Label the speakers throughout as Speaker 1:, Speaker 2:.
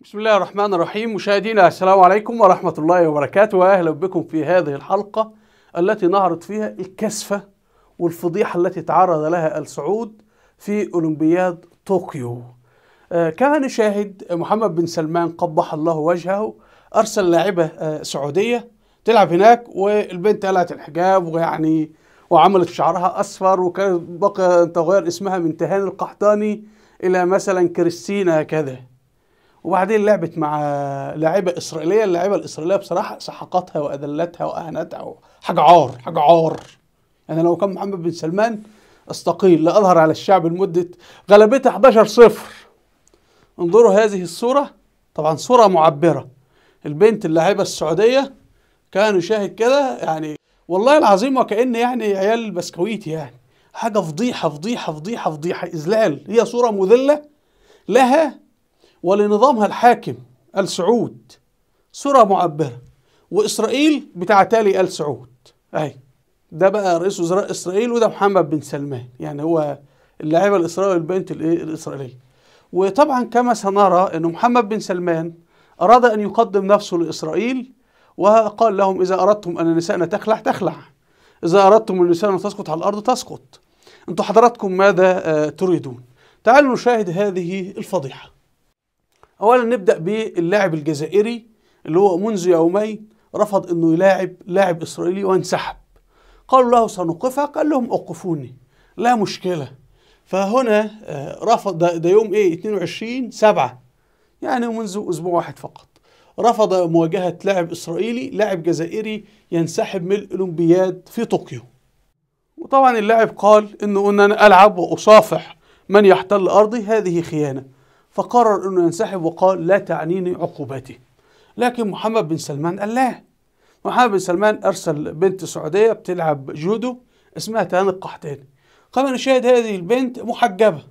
Speaker 1: بسم الله الرحمن الرحيم مشاهدينا السلام عليكم ورحمة الله وبركاته وأهلا بكم في هذه الحلقة التي نعرض فيها الكسفة والفضيحة التي تعرض لها السعود في أولمبياد طوكيو آه، كما نشاهد محمد بن سلمان قبح الله وجهه أرسل لاعبة آه، سعودية تلعب هناك والبنت قلعت الحجاب ويعني وعملت شعرها أصفر وكانت بقى تغير اسمها من تهاني القحطاني إلى مثلا كريستينا كذا وبعدين لعبت مع لاعبه اسرائيليه اللاعبه الاسرائيليه بصراحه سحقتها واذلتها واهانتها حاجه عار حاجه عار انا يعني لو كان محمد بن سلمان استقيل لاظهر على الشعب لمده غلبتها 11 صفر انظروا هذه الصوره طبعا صوره معبره البنت اللاعبه السعوديه كان يشاهد كده يعني والله العظيم وكأن يعني عيال بسكويت يعني حاجة فضيحة فضيحة فضيحة فضيحة إذلال هي صورة مذلة لها ولنظامها الحاكم آل سعود صورة معبرة وإسرائيل بتاع تالي آل سعود أهي ده بقى رئيس وزراء إسرائيل وده محمد بن سلمان يعني هو اللعيبه الإسرائيلية البنت الإسرائيلية وطبعا كما سنرى أن محمد بن سلمان أراد أن يقدم نفسه لإسرائيل وقال لهم إذا أردتم أن النساء تخلع تخلع إذا أردتم النساء أن تسقط على الأرض تسقط أنتم حضراتكم ماذا آه، تريدون تعالوا نشاهد هذه الفضيحة اولا نبدا باللاعب الجزائري اللي هو منذ يومين رفض انه يلاعب لاعب اسرائيلي وانسحب قالوا له سنوقفها قال لهم اوقفوني لا مشكله فهنا آه، رفض ده, ده يوم ايه 22 7 يعني منذ اسبوع واحد فقط رفض مواجهه لاعب اسرائيلي لاعب جزائري ينسحب من الاولمبياد في طوكيو وطبعا اللاعب قال انه ان انا العب واصافح من يحتل ارضي هذه خيانه فقرر أنه ينسحب وقال لا تعنيني عقوبتي لكن محمد بن سلمان قال لا محمد بن سلمان أرسل بنت سعودية بتلعب جودو اسمها تهاني القحطاني قام نشاهد هذه البنت محجبة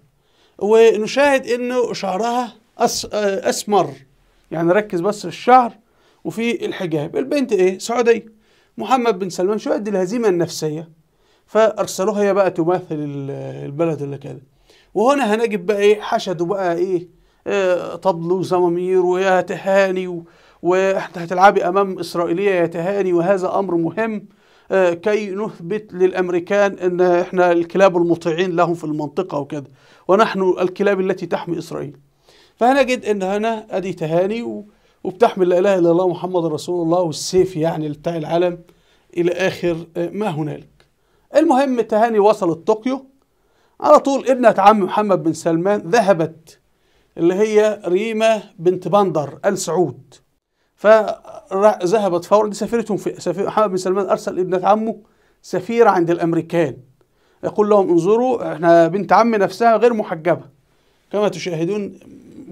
Speaker 1: ونشاهد أنه شعرها أس... أسمر يعني ركز بس في الشعر وفي الحجاب البنت إيه سعودية محمد بن سلمان شو قد الهزيمة النفسية فأرسلوها هي بقى تماثل البلد اللي كده وهنا هنجد بقى ايه حشدوا بقى ايه طبل آه، وزمامير ويا تهاني وإحنا هتلعبي امام اسرائيليه يا تهاني وهذا امر مهم آه، كي نثبت للامريكان ان احنا الكلاب المطيعين لهم في المنطقه وكده ونحن الكلاب التي تحمي اسرائيل فهنجد ان هنا ادي تهاني وبتحمل لا اله الا الله محمد رسول الله والسيف يعني بتاع العالم الى اخر آه، ما هنالك المهم تهاني وصلت طوكيو على طول ابنة عم محمد بن سلمان ذهبت اللي هي ريما بنت بندر ال سعود فذهبت فورا دي سفيرتهم في سفير محمد بن سلمان ارسل ابنه عمه سفيره عند الامريكان يقول لهم انظروا احنا بنت عمي نفسها غير محجبه كما تشاهدون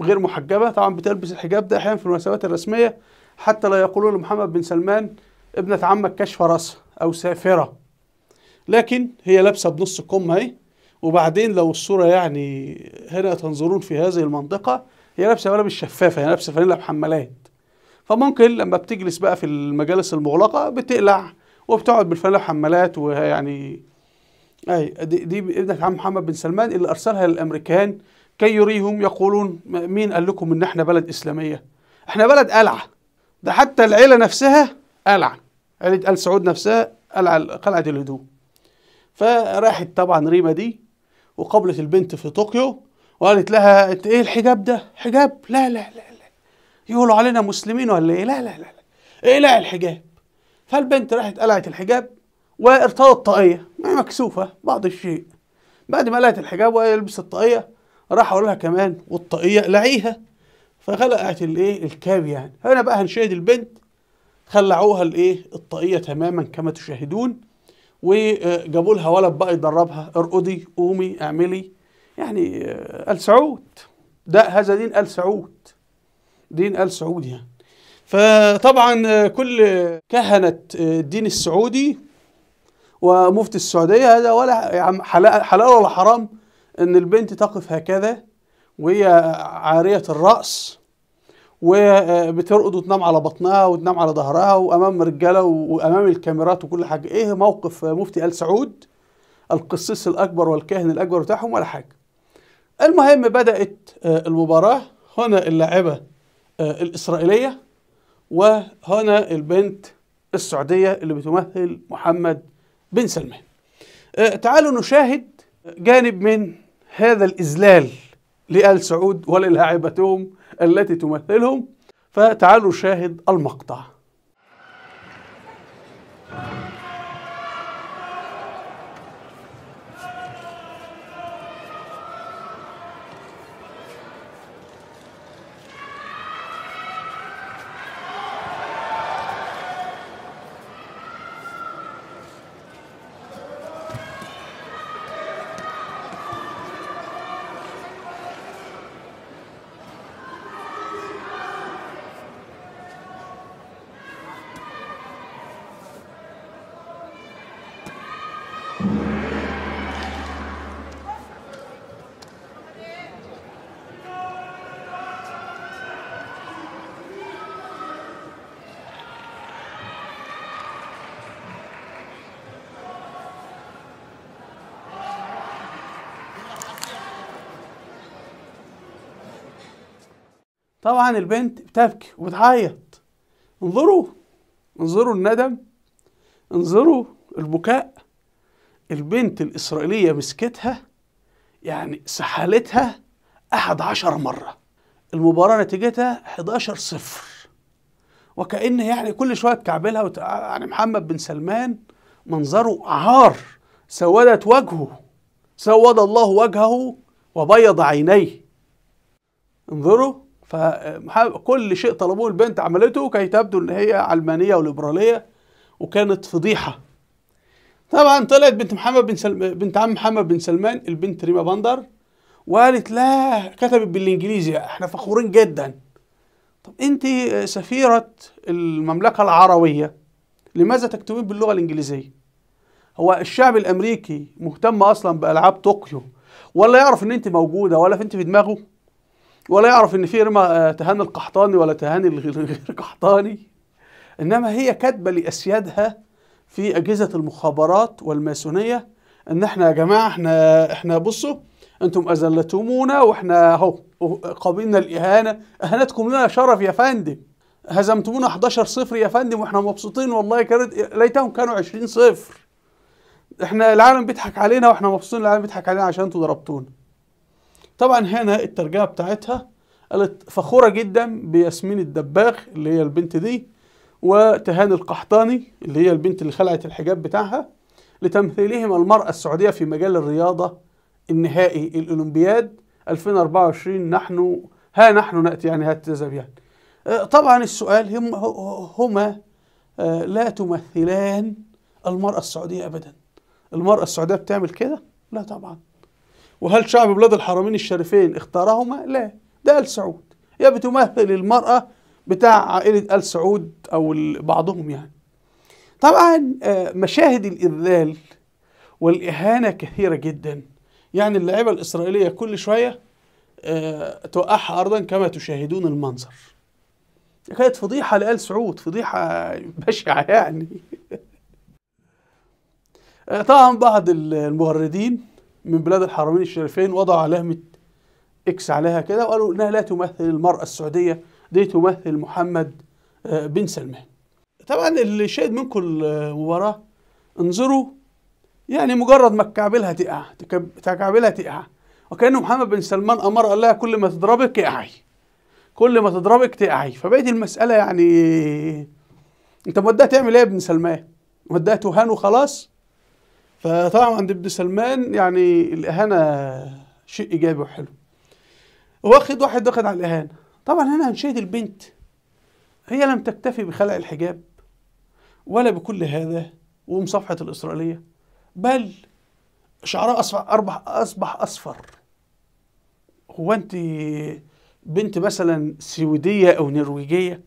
Speaker 1: غير محجبه طبعا بتلبس الحجاب ده احيانا في المناسبات الرسميه حتى لا يقولون لمحمد بن سلمان ابنه عمك كشف راسها او سافره لكن هي لابسه بنص كم اهي وبعدين لو الصورة يعني هنا تنظرون في هذه المنطقة هي لابسة ملابس شفافة هي لابسة فانيلا محملات فممكن لما بتجلس بقى في المجالس المغلقة بتقلع وبتقعد بالفانيلا محملات ويعني أي دي, دي ابنة عم محمد بن سلمان اللي أرسلها للأمريكان كي يريهم يقولون مين قال لكم إن إحنا بلد إسلامية إحنا بلد قلعة ده حتى العيلة نفسها قلعة عيلة آل سعود نفسها قلعة قلعة الهدوء فراحت طبعا ريما دي وقابلت البنت في طوكيو وقالت لها انت ايه الحجاب ده حجاب لا لا لا لا يقولوا علينا مسلمين ولا ايه لا لا لا, لا. ايه لا الحجاب فالبنت راحت قلعت الحجاب وارتدت طاقيه مكسوفه بعض الشيء بعد ما قلعت الحجاب ولبست الطاقيه راح اقول لها كمان والطاقيه لعيها فخلقت الايه الكاب يعني هنا بقى هنشاهد البنت خلعوها الايه الطاقيه تماما كما تشاهدون وجابوا لها ولد بقى يدربها ارقدي قومي اعملي يعني آه، ال سعود ده هذا دين ال سعود دين ال سعود يعني فطبعا آه، كل كهنة آه، الدين السعودي ومفتي السعودية هذا ولا حلال ولا حرام ان البنت تقف هكذا وهي عارية الرأس وبترقد وتنام على بطنها وتنام على ظهرها وامام رجاله وامام الكاميرات وكل حاجه ايه موقف مفتي ال سعود القسيس الاكبر والكاهن الاكبر بتاعهم ولا حاجه المهم بدات آه، المباراه هنا اللاعبه آه، الاسرائيليه وهنا البنت السعوديه اللي بتمثل محمد بن سلمان آه، تعالوا نشاهد جانب من هذا الاذلال لال سعود وللاعبتهم التي تمثلهم فتعالوا شاهد المقطع طبعا البنت بتبكي وبتعيط انظروا انظروا الندم انظروا البكاء البنت الإسرائيلية مسكتها يعني سحلتها أحد عشر مرة المباراة نتيجتها 11 صفر وكأن يعني كل شوية تكعبلها وت... يعني محمد بن سلمان منظره عار سودت وجهه سود الله وجهه وبيض عينيه انظروا فكل شيء طلبوه البنت عملته كي تبدو ان هي علمانيه وليبراليه وكانت فضيحه طبعا طلعت بنت محمد بن سلم... بنت عم محمد بن سلمان البنت ريما بندر وقالت لا كتبت بالانجليزي احنا فخورين جدا طب انت سفيره المملكه العربيه لماذا تكتبين باللغه الانجليزيه هو الشعب الامريكي مهتم اصلا بالعاب طوكيو ولا يعرف ان انت موجوده ولا في انت في دماغه ولا يعرف ان في رمى آه، تهاني القحطاني ولا تهاني الغير قحطاني انما هي كاتبه لاسيادها في اجهزه المخابرات والماسونيه ان احنا يا جماعه احنا احنا بصوا انتم اذلتمونا واحنا اهو قابلنا الاهانه اهانتكم لنا شرف يا فندم هزمتمونا 11 صفر يا فندم واحنا مبسوطين والله كانت ليتهم كانوا 20 صفر احنا العالم بيضحك علينا واحنا مبسوطين العالم بيضحك علينا عشان انتوا ضربتونا طبعا هنا الترجمه بتاعتها قالت فخوره جدا بياسمين الدباغ اللي هي البنت دي وتهاني القحطاني اللي هي البنت اللي خلعت الحجاب بتاعها لتمثيلهما المرأة السعودية في مجال الرياضة النهائي الأولمبياد 2024 نحن ها نحن نأتي يعني هاتذا أه، يعني طبعا السؤال هم هما أه، لا تمثلان المرأة السعودية أبدا المرأة السعودية بتعمل كده لا طبعا وهل شعب بلاد الحرمين الشريفين اختارهما؟ لا ده آل سعود هي بتمثل المرأة بتاع عائلة آل سعود أو بعضهم يعني طبعا آه، مشاهد الإذلال والإهانة كثيرة جدا يعني اللعبة الإسرائيلية كل شوية آه، توقعها أرضا كما تشاهدون المنظر كانت فضيحة لآل سعود فضيحة بشعة يعني طبعا بعض المهردين من بلاد الحرمين الشريفين وضعوا علامة إكس عليها كده وقالوا إنها لا تمثل المرأة السعودية دي تمثل محمد آه، بن سلمان طبعا اللي شاهد منكم المباراة انظروا يعني مجرد ما تكعبلها تقع تكعبلها تقع وكأنه محمد بن سلمان أمر قال لها كل ما تضربك تقعي كل ما تضربك تقعي فبقت المسألة يعني أنت مودها تعمل إيه يا ابن سلمان؟ مودها تهان وخلاص؟ فطبعا عند ابن سلمان يعني الإهانة شيء إيجابي وحلو واخد واحد واخد على الإهانة طبعا هنا هنشاهد البنت هي لم تكتفي بخلع الحجاب ولا بكل هذا ومصافحة الإسرائيلية بل شعرها أصبح أربح أصبح أصفر هو أنت بنت مثلا سويدية أو نرويجية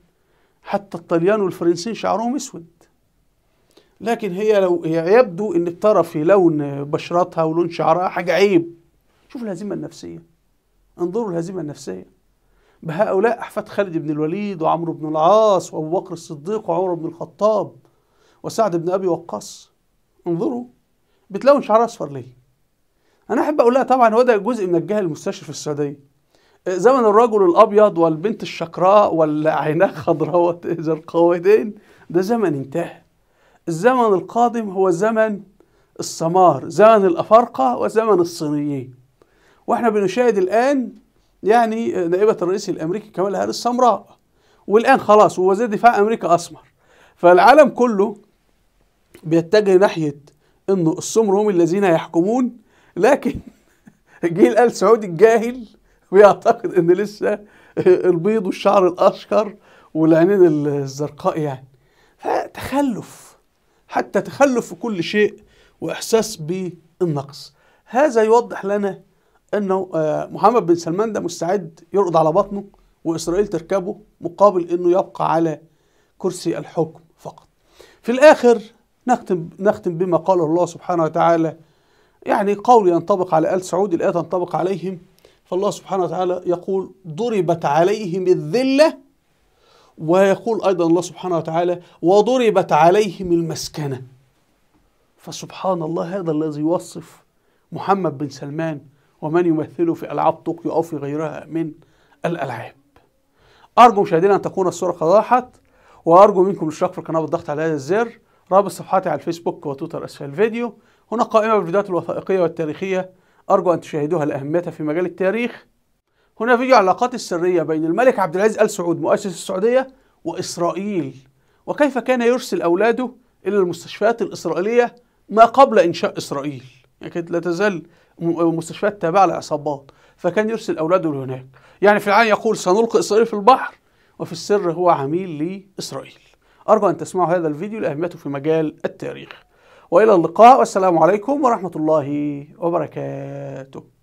Speaker 1: حتى الطليان والفرنسيين شعرهم أسود لكن هي لو هي يبدو ان الطرف في لون بشرتها ولون شعرها حاجه عيب شوف الهزيمه النفسيه انظروا الهزيمه النفسيه بهؤلاء احفاد خالد بن الوليد وعمرو بن العاص وابو بكر الصديق وعمر بن الخطاب وسعد بن ابي وقاص انظروا بتلون شعرها اصفر ليه انا احب اقول لها طبعا هو ده جزء من الجهل المستشرف في السعوديه زمن الرجل الابيض والبنت الشقراء والعيناء خضراء زرقاوتين ده زمن انتهى الزمن القادم هو زمن السمار زمن الأفارقة وزمن الصينيين واحنا بنشاهد الآن يعني نائبة الرئيس الأمريكي كمال هاريس سمراء والآن خلاص ووزير دفاع أمريكا أسمر فالعالم كله بيتجه ناحية إنه السمر هم الذين يحكمون لكن جيل آل سعودي الجاهل بيعتقد إن لسه البيض والشعر الأشقر والعينين الزرقاء يعني فتخلف حتى تخلف في كل شيء وإحساس بالنقص هذا يوضح لنا أنه آه، محمد بن سلمان ده مستعد يرقد على بطنه وإسرائيل تركبه مقابل أنه يبقى على كرسي الحكم فقط في الآخر نختم, نختم بما قاله الله سبحانه وتعالى يعني قول ينطبق على آل سعود الآية تنطبق عليهم فالله سبحانه وتعالى يقول ضربت عليهم الذلة ويقول أيضا الله سبحانه وتعالى وضربت عليهم المسكنة فسبحان الله هذا الذي يوصف محمد بن سلمان ومن يمثله في ألعاب طوكيو أو في غيرها من الألعاب أرجو مشاهدينا أن تكون الصورة قد راحت وأرجو منكم الاشتراك في القناة بالضغط على هذا الزر رابط صفحاتي على الفيسبوك وتويتر أسفل الفيديو هنا قائمة بالفيديوهات الوثائقية والتاريخية أرجو أن تشاهدوها لأهميتها في مجال التاريخ هنا فيديو علاقات السرية بين الملك عبد العزيز آل سعود مؤسس السعودية وإسرائيل وكيف كان يرسل أولاده إلى المستشفيات الإسرائيلية ما قبل إنشاء إسرائيل يعني كانت لا تزال مستشفيات تابعة لعصابات فكان يرسل أولاده لهناك يعني في العين يقول سنلقي إسرائيل في البحر وفي السر هو عميل لإسرائيل أرجو أن تسمعوا هذا الفيديو لأهميته في مجال التاريخ وإلى اللقاء والسلام عليكم ورحمة الله وبركاته